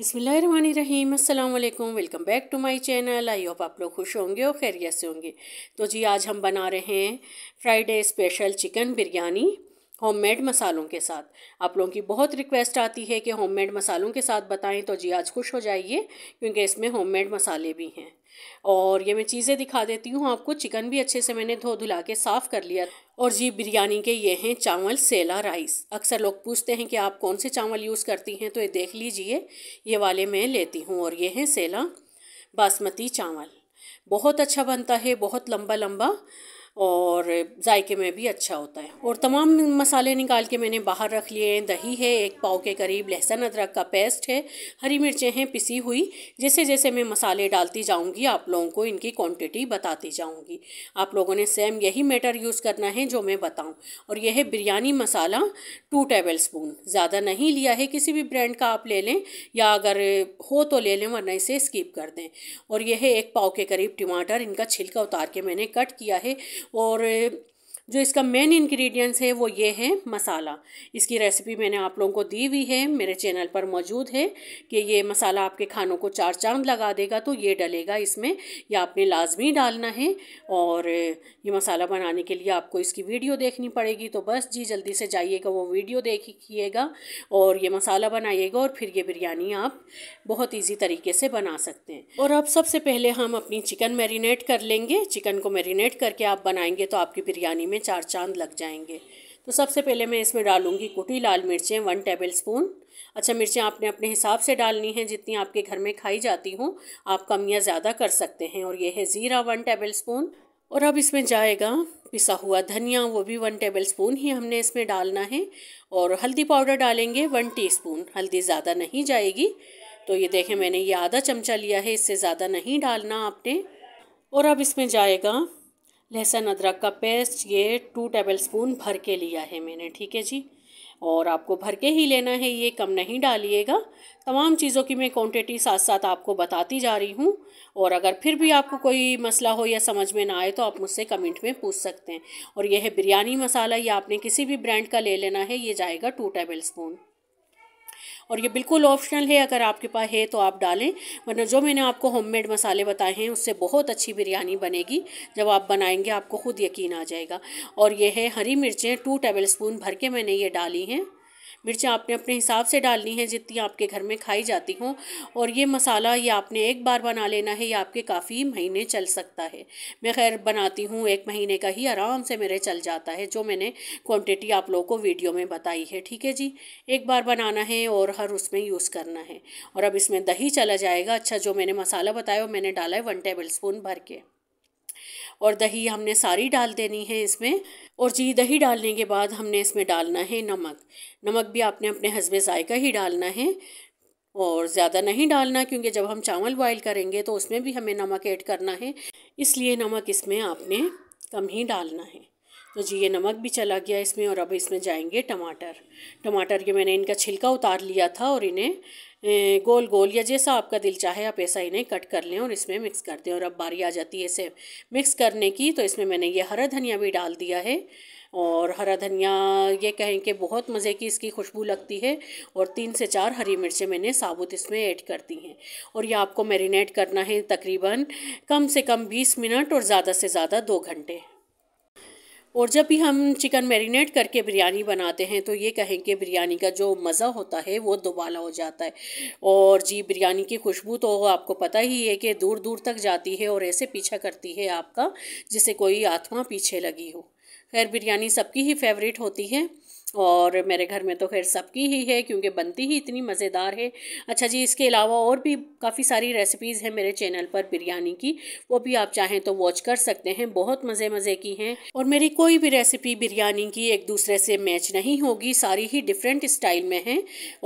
बिसमीम अल्लाम welcome back to my channel I hope आप लोग खुश होंगे और खैरियत से होंगे तो जी आज हम बना रहे हैं Friday special chicken biryani homemade मसालों के साथ आप लोगों की बहुत रिक्वेस्ट आती है कि होममेड मसालों के साथ बताएं तो जी आज खुश हो जाइए क्योंकि इसमें होममेड मसाले भी हैं और ये मैं चीज़ें दिखा देती हूँ आपको चिकन भी अच्छे से मैंने धो धुला के साफ़ कर लिया और जी बिरयानी के ये हैं चावल सेला राइस अक्सर लोग पूछते हैं कि आप कौन से चावल यूज़ करती हैं तो ये देख लीजिए ये वाले मैं लेती हूँ और ये हैं सेला बासमती चावल बहुत अच्छा बनता है बहुत लंबा लंबा और जायके में भी अच्छा होता है और तमाम मसाले निकाल के मैंने बाहर रख लिए हैं दही है एक पाव के करीब लहसुन अदरक का पेस्ट है हरी मिर्चें हैं पिसी हुई जैसे जैसे मैं मसाले डालती जाऊंगी आप लोगों को इनकी क्वांटिटी बताती जाऊंगी आप लोगों ने सेम यही मेटर यूज़ करना है जो मैं बताऊँ और यह है biryani masala two tablespoon ज़्यादा नहीं लिया है किसी भी ब्रांड का आप ले लें या अगर हो तो ले लें वरना इसे स्किप कर दें और यह है एक पाव के करीब टमाटर इनका छिलका उतार के मैंने कट किया है और जो इसका मेन इंग्रेडिएंट्स है वो ये है मसाला इसकी रेसिपी मैंने आप लोगों को दी हुई है मेरे चैनल पर मौजूद है कि ये मसाला आपके खानों को चार चांद लगा देगा तो ये डलेगा इसमें यह आपने लाजमी डालना है और ये मसाला बनाने के लिए आपको इसकी वीडियो देखनी पड़ेगी तो बस जी जल्दी से जाइएगा वो वीडियो देखिएगा और ये मसाला बनाइएगा और फिर ये बिरयानी आप बहुत ईजी तरीके से बना सकते हैं और अब सबसे पहले हम अपनी चिकन मेरीनेट कर लेंगे चिकन को मेरीनेट करके आप बनाएंगे तो आपकी बिरयानी में चार चांद लग जाएंगे तो सबसे पहले मैं इसमें डालूँगी कुटी लाल मिर्चें वन टेबल स्पून अच्छा मिर्चें आपने अपने हिसाब से डालनी हैं जितनी आपके घर में खाई जाती हूँ आप कम या ज़्यादा कर सकते हैं और ये है ज़ीरा वन टेबल स्पून और अब इसमें जाएगा पिसा हुआ धनिया वो भी वन टेबल स्पून ही हमने इसमें डालना है और हल्दी पाउडर डालेंगे वन स्पून हल्दी ज़्यादा नहीं जाएगी तो ये देखें मैंने ये आधा चमचा लिया है इससे ज़्यादा नहीं डालना आपने और अब इसमें जाएगा लहसुन अदरक का पेस्ट ये टू टेबल स्पून भर के लिया है मैंने ठीक है जी और आपको भर के ही लेना है ये कम नहीं डालिएगा तमाम चीज़ों की मैं क्वांटिटी साथ साथ आपको बताती जा रही हूँ और अगर फिर भी आपको कोई मसला हो या समझ में ना आए तो आप मुझसे कमेंट में पूछ सकते हैं और यह है बिरयानी मसाला ये आपने किसी भी ब्रांड का ले लेना है ये जाएगा टू टेबल स्पून और ये बिल्कुल ऑप्शनल है अगर आपके पास है तो आप डालें वरना जो मैंने आपको होममेड मसाले बताए हैं उससे बहुत अच्छी बिरयानी बनेगी जब आप बनाएंगे आपको खुद यकीन आ जाएगा और यह है हरी मिर्चें टू टेबल स्पून भर के मैंने ये डाली हैं मिर्चें आपने अपने हिसाब से डालनी है जितनी आपके घर में खाई जाती हूँ और ये मसाला ये आपने एक बार बना लेना है ये आपके काफ़ी महीने चल सकता है मैं खैर बनाती हूँ एक महीने का ही आराम से मेरे चल जाता है जो मैंने क्वान्टिटी आप लोगों को वीडियो में बताई है ठीक है जी एक बार बनाना है और हर उसमें यूज़ करना है और अब इसमें दही चला जाएगा अच्छा जो मैंने मसाला बताया वो मैंने डाला है वन टेबल स्पून भर के और दही हमने सारी डाल देनी है इसमें और जी दही डालने के बाद हमने इसमें डालना है नमक नमक भी आपने अपने हसबे जायका ही डालना है और ज़्यादा नहीं डालना क्योंकि जब हम चावल बॉयल करेंगे तो उसमें भी हमें नमक ऐड करना है इसलिए नमक इसमें आपने कम ही डालना है तो जी ये नमक भी चला गया इसमें और अब इसमें जाएंगे टमाटर टमाटर के मैंने इनका छिलका उतार लिया था और इन्हें गोल गोल या जैसा आपका दिल चाहे आप ऐसा इन्हें कट कर लें और इसमें मिक्स कर दें और अब बारी आ जाती है इसे मिक्स करने की तो इसमें मैंने ये हरा धनिया भी डाल दिया है और हरा धनिया ये कहें कि बहुत मज़े की इसकी खुशबू लगती है और तीन से चार हरी मिर्चें मैंने साबुत इसमें ऐड कर दी हैं और ये आपको मैरिनेट करना है तकरीबन कम से कम बीस मिनट और ज़्यादा से ज़्यादा दो घंटे और जब भी हम चिकन मैरिनेट करके बिरयानी बनाते हैं तो ये कहें कि बिरयानी का जो मज़ा होता है वो दोबाला हो जाता है और जी बिरयानी की खुशबू तो आपको पता ही है कि दूर दूर तक जाती है और ऐसे पीछा करती है आपका जिसे कोई आत्मा पीछे लगी हो खैर बिरयानी सबकी ही फेवरेट होती है और मेरे घर में तो खैर सबकी ही है क्योंकि बनती ही इतनी मज़ेदार है अच्छा जी इसके अलावा और भी काफ़ी सारी रेसिपीज़ हैं मेरे चैनल पर बिरयानी की वो भी आप चाहें तो वॉच कर सकते हैं बहुत मज़े मज़े की हैं और मेरी कोई भी रेसिपी बिरयानी की एक दूसरे से मैच नहीं होगी सारी ही डिफरेंट स्टाइल में हैं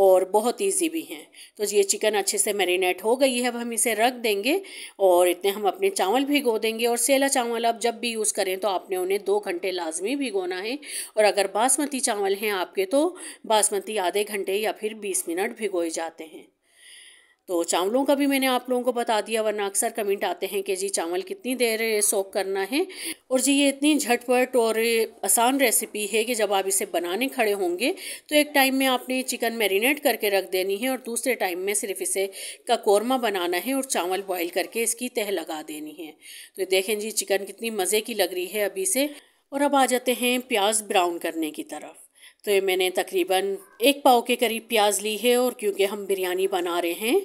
और बहुत ईजी भी हैं तो ये चिकन अच्छे से मेरीनेट हो गई है अब हम इसे रख देंगे और इतने हम अपने चावल भिगो देंगे और सेला चावल आप जब भी यूज़ करें तो आपने उन्हें दो घंटे लाजमी भिगोना है और अगर बासमती चावल चावल हैं आपके तो बासमती आधे घंटे या फिर बीस मिनट भिगोए जाते हैं तो चावलों का भी मैंने आप लोगों को बता दिया वरना अक्सर कमेंट आते हैं कि जी चावल कितनी देर सोक करना है और जी ये इतनी झटपट और आसान रेसिपी है कि जब आप इसे बनाने खड़े होंगे तो एक टाइम में आपने चिकन मैरिनेट करके रख देनी है और दूसरे टाइम में सिर्फ इसे का कोरमा बनाना है और चावल बॉयल करके इसकी तह लगा देनी है तो देखें जी चिकन कितनी मज़े की लग रही है अभी से और अब आ जाते हैं प्याज ब्राउन करने की तरफ तो मैंने तकरीबन एक पाव के करीब प्याज ली है और क्योंकि हम बिरयानी बना रहे हैं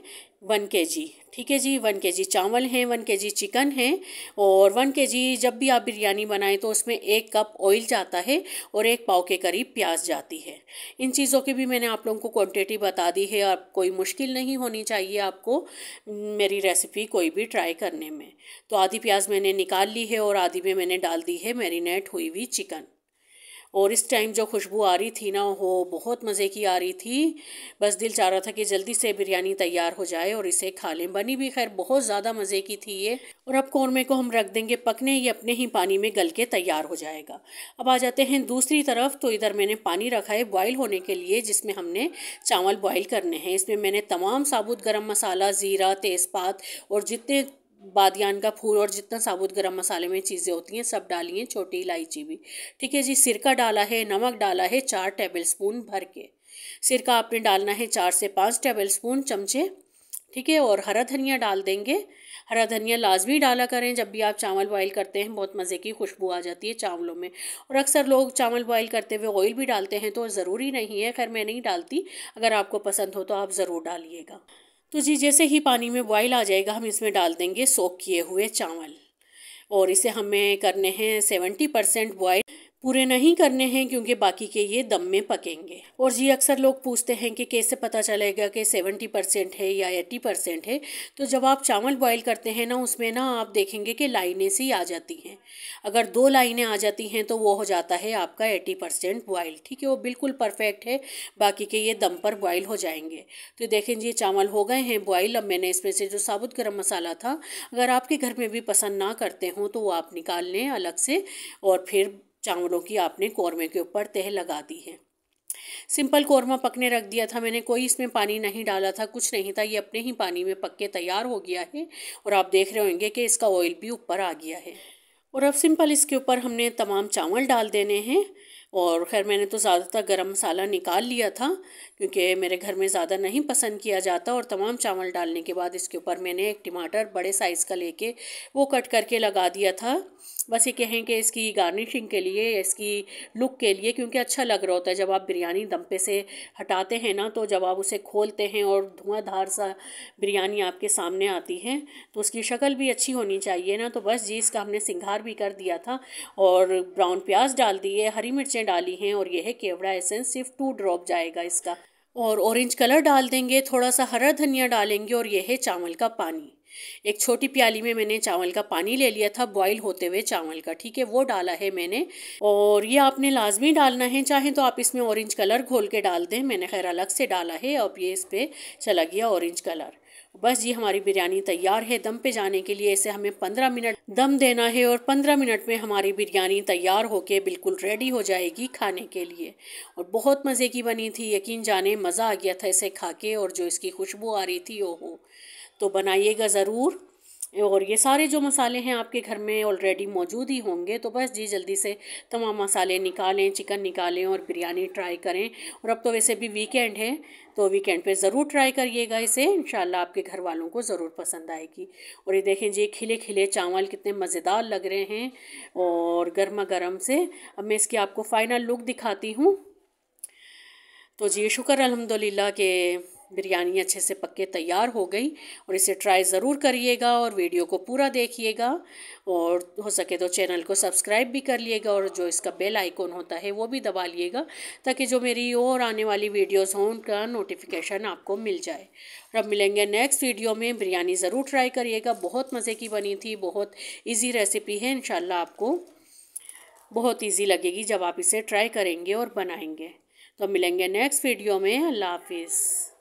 वन के जी ठीक है जी वन के जी चावल हैं वन के जी चिकन है और वन के जी जब भी आप बिरयानी बनाएं तो उसमें एक कप ऑयल जाता है और एक पाव के करीब प्याज जाती है इन चीज़ों की भी मैंने आप लोगों को क्वांटिटी बता दी है आप कोई मुश्किल नहीं होनी चाहिए आपको मेरी रेसिपी कोई भी ट्राई करने में तो आधी प्याज मैंने निकाल ली है और आधी में मैंने डाल दी है मेरीनेट हुई हुई चिकन और इस टाइम जो खुशबू आ रही थी ना वो बहुत मज़े की आ रही थी बस दिल चाह रहा था कि जल्दी से बिरयानी तैयार हो जाए और इसे खा लें बनी भी खैर बहुत ज़्यादा मज़े की थी ये और अब कौरमे को हम रख देंगे पकने ये अपने ही पानी में गल के तैयार हो जाएगा अब आ जाते हैं दूसरी तरफ तो इधर मैंने पानी रखा है बॉयल होने के लिए जिसमें हमने चावल बॉयल करने हैं इसमें मैंने तमाम साबुत गर्म मसाला ज़ीरा तेज़पात और जितने बादियान का फूल और जितना साबुत गरम मसाले में चीज़ें होती हैं सब डालिए छोटी इलायची भी ठीक है जी सिरका डाला है नमक डाला है चार टेबल स्पून भर के सिरका आपने डालना है चार से पाँच टेबल स्पून चमचे ठीक है और हरा धनिया डाल देंगे हरा धनिया लाजमी डाला करें जब भी आप चावल बॉयल करते हैं बहुत मज़े की खुशबू आ जाती है चावलों में और अक्सर लोग चावल बॉयल करते हुए ऑयल भी डालते हैं तो ज़रूरी नहीं है खैर मैं नहीं डालती अगर आपको पसंद हो तो आप ज़रूर डालिएगा तो जी जैसे ही पानी में बॉइल आ जाएगा हम इसमें डाल देंगे सोख किए हुए चावल और इसे हमें करने हैं सेवेंटी परसेंट बॉयल पूरे नहीं करने हैं क्योंकि बाकी के ये दम में पकेंगे और जी अक्सर लोग पूछते हैं कि कैसे पता चलेगा कि सेवेंटी परसेंट है या एट्टी परसेंट है तो जब आप चावल बॉईल करते हैं ना उसमें ना आप देखेंगे कि लाइनें सी आ जाती हैं अगर दो लाइनें आ जाती हैं तो वो हो जाता है आपका एट्टी परसेंट बॉयल ठीक है वो बिल्कुल परफेक्ट है बाकी के ये दम पर बॉयल हो जाएंगे तो देखें जी चावल हो गए हैं बॉयल अब मैंने इसमें से जो साबुत गर्म मसाला था अगर आपके घर में भी पसंद ना करते हों तो वो आप निकाल लें अलग से और फिर चावलों की आपने कौरमे के ऊपर तह लगा दी है सिंपल कौरमा पकने रख दिया था मैंने कोई इसमें पानी नहीं डाला था कुछ नहीं था ये अपने ही पानी में पक के तैयार हो गया है और आप देख रहे होंगे कि इसका ऑयल भी ऊपर आ गया है और अब सिंपल इसके ऊपर हमने तमाम चावल डाल देने हैं और खैर मैंने तो ज़्यादातर गरम मसाला निकाल लिया था क्योंकि मेरे घर में ज़्यादा नहीं पसंद किया जाता और तमाम चावल डालने के बाद इसके ऊपर मैंने एक टमाटर बड़े साइज़ का लेके वो कट करके लगा दिया था बस ये कहें कि इसकी गार्निशिंग के लिए इसकी लुक के लिए क्योंकि अच्छा लग रहा होता है जब आप बिरयानी दम पे से हटाते हैं ना तो जब आप उसे खोलते हैं और धुआंधार सा बिरयानी आपके सामने आती है तो उसकी शक्ल भी अच्छी होनी चाहिए ना तो बस जी इसका हमने सिंगार भी कर दिया था और ब्राउन प्याज डाल दिए हरी मिर्चें मिर्चें डाली हैं और यह है केवड़ा एसेंस सिर्फ टू ड्रॉप जाएगा इसका और ऑरेंज कलर डाल देंगे थोड़ा सा हरा धनिया डालेंगे और यह है चावल का पानी एक छोटी प्याली में मैंने चावल का पानी ले लिया था बॉईल होते हुए चावल का ठीक है वो डाला है मैंने और ये आपने लाजमी डालना है चाहे तो आप इसमें ऑरेंज कलर घोल के डाल दें मैंने खैर अलग से डाला है अब ये इस पर चला गया ऑरेंज कलर बस जी हमारी बिरयानी तैयार है दम पे जाने के लिए इसे हमें पंद्रह मिनट दम देना है और पंद्रह मिनट में हमारी बिरयानी तैयार होके बिल्कुल रेडी हो जाएगी खाने के लिए और बहुत मज़े की बनी थी यकीन जाने मज़ा आ गया था इसे खा के और जो इसकी खुशबू आ रही थी वो हो तो बनाइएगा ज़रूर और ये सारे जो मसाले हैं आपके घर में ऑलरेडी मौजूद ही होंगे तो बस जी जल्दी से तमाम मसाले निकालें चिकन निकालें और बिरयानी ट्राई करें और अब तो वैसे भी वीकेंड है तो वीकेंड पे ज़रूर ट्राई करिएगा इसे इन आपके घर वालों को ज़रूर पसंद आएगी और ये देखें जी खिले खिले चावल कितने मज़ेदार लग रहे हैं और गर्मा गर्म से अब मैं इसकी आपको फ़ाइनल लुक दिखाती हूँ तो जी शुक्र अलहमदिल्ला के बिरयानी अच्छे से पक्के तैयार हो गई और इसे ट्राई ज़रूर करिएगा और वीडियो को पूरा देखिएगा और हो सके तो चैनल को सब्सक्राइब भी कर लिएगा और जो इसका बेल आइकॉन होता है वो भी दबा लिएगा ताकि जो मेरी और आने वाली वीडियोज़ हों उनका नोटिफिकेशन आपको मिल जाए और अब मिलेंगे नेक्स्ट वीडियो में बिरयानी ज़रूर ट्राई करिएगा बहुत मज़े की बनी थी बहुत ईजी रेसिपी है इन आपको बहुत ईजी लगेगी जब आप इसे ट्राई करेंगे और बनाएँगे तो मिलेंगे नेक्स्ट वीडियो में अल्लाह हाफिज़